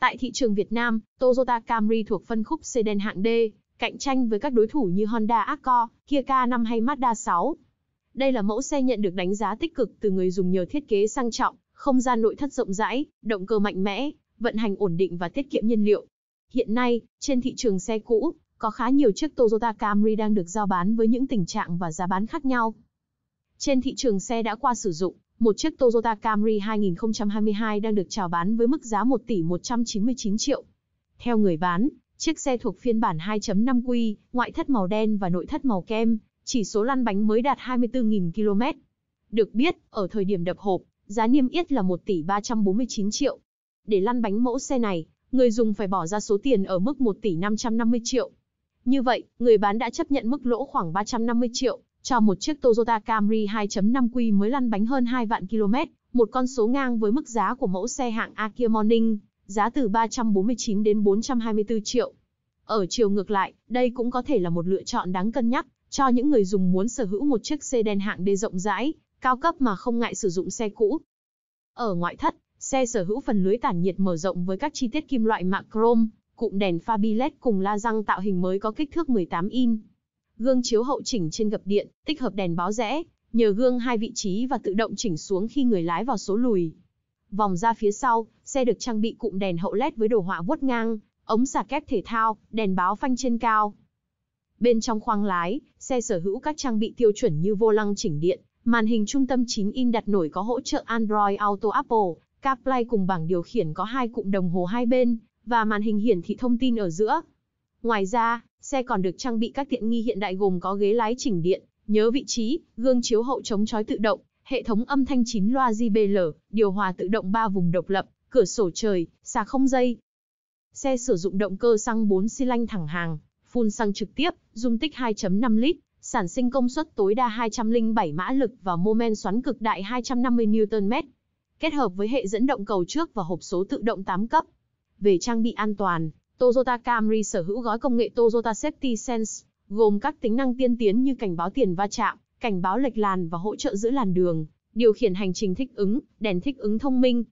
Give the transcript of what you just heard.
Tại thị trường Việt Nam, Toyota Camry thuộc phân khúc sedan hạng D, cạnh tranh với các đối thủ như Honda Accord, Kia K5 hay Mazda 6. Đây là mẫu xe nhận được đánh giá tích cực từ người dùng nhờ thiết kế sang trọng, không gian nội thất rộng rãi, động cơ mạnh mẽ, vận hành ổn định và tiết kiệm nhiên liệu. Hiện nay, trên thị trường xe cũ, có khá nhiều chiếc Toyota Camry đang được giao bán với những tình trạng và giá bán khác nhau. Trên thị trường xe đã qua sử dụng, một chiếc Toyota Camry 2022 đang được chào bán với mức giá 1 tỷ 199 triệu. Theo người bán, chiếc xe thuộc phiên bản 2.5 quy, ngoại thất màu đen và nội thất màu kem, chỉ số lăn bánh mới đạt 24.000 km. Được biết, ở thời điểm đập hộp, giá niêm yết là 1 tỷ 349 triệu. Để lăn bánh mẫu xe này, người dùng phải bỏ ra số tiền ở mức 1 tỷ 550 triệu. Như vậy, người bán đã chấp nhận mức lỗ khoảng 350 triệu, cho một chiếc Toyota Camry 2.5 Q mới lăn bánh hơn 2 vạn km, một con số ngang với mức giá của mẫu xe hạng A Kia Morning, giá từ 349 đến 424 triệu. Ở chiều ngược lại, đây cũng có thể là một lựa chọn đáng cân nhắc cho những người dùng muốn sở hữu một chiếc xe sedan hạng D rộng rãi, cao cấp mà không ngại sử dụng xe cũ. Ở ngoại thất, xe sở hữu phần lưới tản nhiệt mở rộng với các chi tiết kim loại mạ chrome, cụm đèn pha bi LED cùng la răng tạo hình mới có kích thước 18 in gương chiếu hậu chỉnh trên gập điện, tích hợp đèn báo rẽ, nhờ gương hai vị trí và tự động chỉnh xuống khi người lái vào số lùi. Vòng ra phía sau, xe được trang bị cụm đèn hậu LED với đồ họa vuốt ngang, ống xả kép thể thao, đèn báo phanh trên cao. Bên trong khoang lái, xe sở hữu các trang bị tiêu chuẩn như vô lăng chỉnh điện, màn hình trung tâm 9 in đặt nổi có hỗ trợ Android Auto Apple, CarPlay cùng bảng điều khiển có hai cụm đồng hồ hai bên và màn hình hiển thị thông tin ở giữa. Ngoài ra, Xe còn được trang bị các tiện nghi hiện đại gồm có ghế lái chỉnh điện, nhớ vị trí, gương chiếu hậu chống chói tự động, hệ thống âm thanh 9 loa JBL, điều hòa tự động 3 vùng độc lập, cửa sổ trời, xà không dây. Xe sử dụng động cơ xăng 4 xi lanh thẳng hàng, phun xăng trực tiếp, dung tích 2.5 lít, sản sinh công suất tối đa 207 mã lực và mô men xoắn cực đại 250 Nm. Kết hợp với hệ dẫn động cầu trước và hộp số tự động 8 cấp. Về trang bị an toàn, Toyota Camry sở hữu gói công nghệ Toyota Safety Sense, gồm các tính năng tiên tiến như cảnh báo tiền va chạm, cảnh báo lệch làn và hỗ trợ giữ làn đường, điều khiển hành trình thích ứng, đèn thích ứng thông minh,